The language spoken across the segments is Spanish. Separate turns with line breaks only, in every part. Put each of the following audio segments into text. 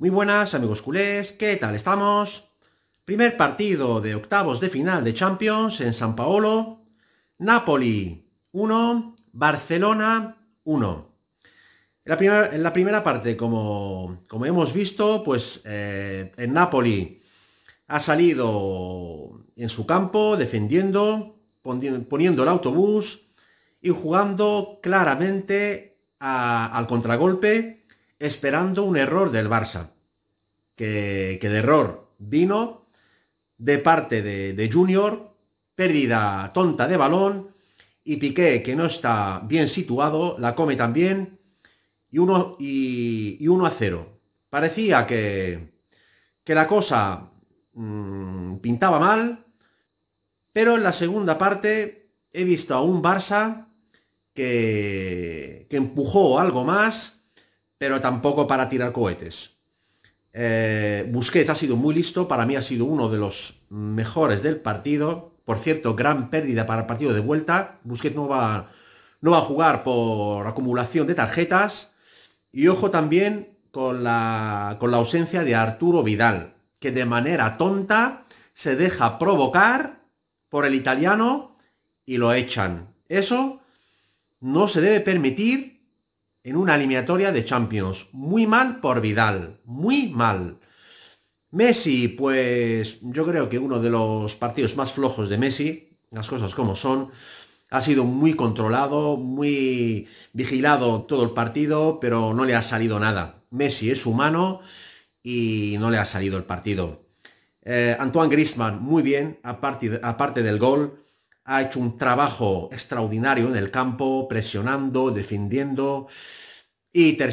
Muy buenas amigos culés, ¿qué tal estamos? Primer partido de octavos de final de Champions en San Paolo. Napoli 1, Barcelona 1. En la, primera parte, como, hemos visto, pues en eh, Napoli ha salido en su campo defendiendo, poniendo el autobús y jugando claramente al contragolpe esperando un error del Barça, que, de error vino de parte de, Junior, pérdida tonta de balón, y Piqué, que no está bien situado, la come también, y 1 y, uno a 0. Parecía que, la cosa mm, pintaba mal, pero en la segunda parte he visto a un Barça que, que empujó algo más, pero tampoco para tirar cohetes. Eh, Busquets ha sido muy listo, para mí ha sido uno de los mejores del partido. Por cierto, gran pérdida para el partido de vuelta. Busquets no va, no va a jugar por acumulación de tarjetas. Y ojo también con la, con la ausencia de Arturo Vidal, que de manera tonta se deja provocar por el italiano y lo echan. Eso no se debe permitir en una eliminatoria de Champions. Muy mal por Vidal, muy mal. Messi, pues yo creo que uno de los partidos más flojos de Messi, las cosas como son, ha sido muy controlado, muy vigilado todo el partido, pero no le ha salido nada. Messi es humano y no le ha salido el partido. Eh, Antoine Grisman, muy bien, aparte del gol ha hecho un trabajo extraordinario en el campo, presionando, defendiendo. Y Ter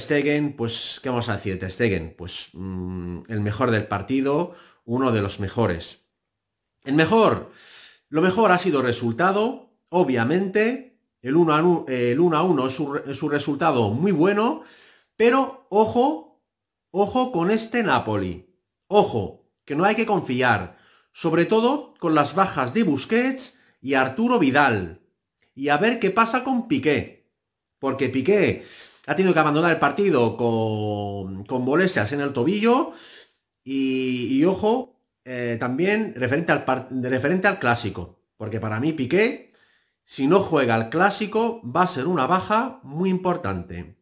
pues, ¿qué vamos a decir? Ter pues, mm, el mejor del partido, uno de los mejores. El mejor, lo mejor ha sido el resultado, obviamente, el 1 a 1, el 1, es, es un resultado muy bueno, pero ojo, ojo con este Napoli. Ojo, que no hay que confiar, sobre todo con las bajas de Busquets y Arturo Vidal. Y a ver qué pasa con Piqué. Porque Piqué ha tenido que abandonar el partido con, con molestias en el tobillo. Y, ojo, eh, también referente al, referente al clásico. Porque para mí Piqué, si no juega al clásico, va a ser una baja muy importante.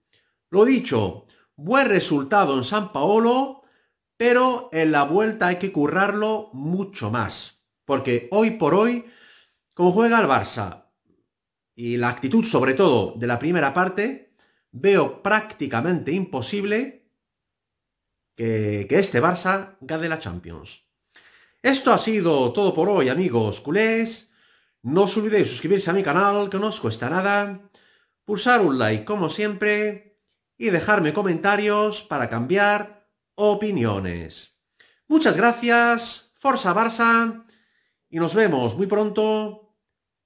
Lo dicho, buen resultado en San Paolo, pero en la vuelta hay que currarlo mucho más. Porque hoy por hoy como juega el Barça y la actitud sobre todo de la primera parte, veo prácticamente imposible que, este Barça gane la Champions. Esto ha sido todo por hoy amigos culés. No os olvidéis suscribirse a mi canal, que no os cuesta nada, pulsar un like como siempre y dejarme comentarios para cambiar opiniones. Muchas gracias, Forza Barça, y nos vemos muy pronto